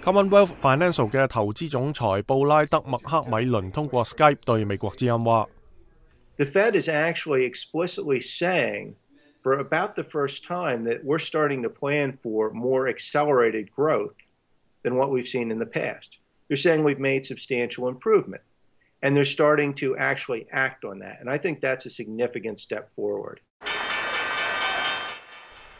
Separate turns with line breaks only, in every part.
Commonwealth Financial 嘅投資總裁布拉德麥克米倫通過 Skype
Fed is actually explicitly saying for about the first time that we're starting to plan for more accelerated growth than what we've seen in the past. They're saying we've made substantial improvement, and they're starting to actually act on that. And I think that's a significant step forward.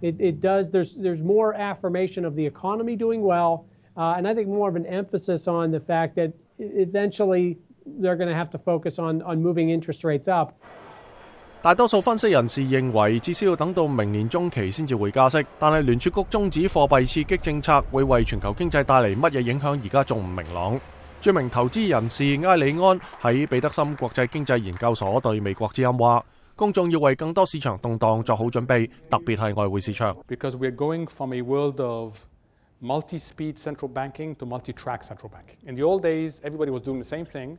it, it does there's there's more affirmation of the economy doing well uh, and i think more of an emphasis on the fact that eventually they're going to have to focus on on moving interest rates up
大多数分析人士认为，至少要等到明年中期先至会加息。但系联储局终止货币刺激政策，会为全球经济带嚟乜嘢影响？而家仲唔明朗。著名投资人士埃里安喺彼得森国际经济研究所对美国之音话。公眾要為更多市場動盪作好準備，特別係外匯市
場。Because we are going from a world of multi-speed central banking to multi-track central banking. In the old days, everybody was doing the same thing,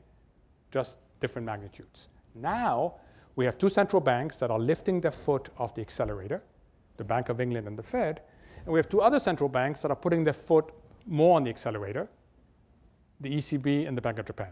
just different magnitudes. Now we have two central banks that are lifting their foot off the accelerator, the Bank of England and the Fed, and we have two other central banks that are putting their foot more on the accelerator, the ECB and the Bank of Japan.